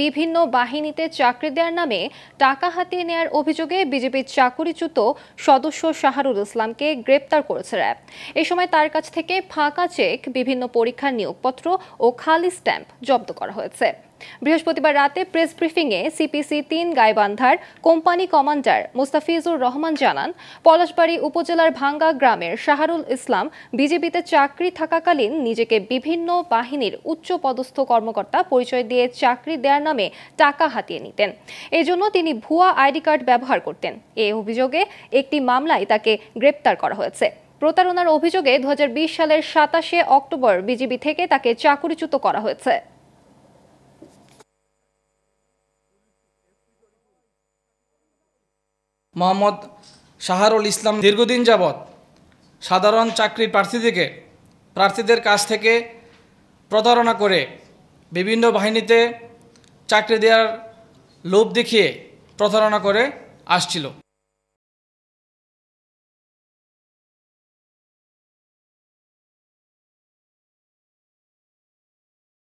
বিভিন্ন বাহিনীতে চাকরি দেওয়ার নামে টাকা হাতিয়ে নেয়ার অভিযোগে বিজেপির চাকরিচ্যুত সদস্য শাহরুল ইসলামকে গ্রেপ্তার করেছে র্যাব এ সময় তার কাছ থেকে ফাঁকা চেক বিভিন্ন পরীক্ষার নিয়োগপত্র ও খালি স্ট্যাম্প জব্দ করা হয়েছে বৃহস্পতিবার রাতে প্রেস ব্রিফিংয়ে সিপিসি তিন গাইবান্ধার কোম্পানি কমান্ডার মুস্তাফিজুর রহমান জানান পলাশবাড়ি উপজেলার ভাঙ্গা গ্রামের শাহারুল ইসলাম বিজেপিতে চাকরি থাকাকালীন নিজেকে বিভিন্ন বাহিনীর উচ্চ পদস্থ কর্মকর্তা পরিচয় দিয়ে চাকরি দেওয়ার নামে টাকা হাতিয়ে নিতেন এজন্য তিনি ভুয়া আইডি কার্ড ব্যবহার করতেন এ অভিযোগে একটি মামলায় তাকে গ্রেপ্তার করা হয়েছে প্রতারণার অভিযোগে দু সালের সাতাশে অক্টোবর বিজেপি থেকে তাকে চাকরিচ্যুত করা হয়েছে মোহাম্মদ শাহারুল ইসলাম দীর্ঘদিন যাবৎ সাধারণ চাকরির প্রার্থীদেরকে প্রার্থীদের কাছ থেকে প্রতারণা করে বিভিন্ন বাহিনীতে চাকরি দেওয়ার লোভ দেখিয়ে প্রতারণা করে আসছিল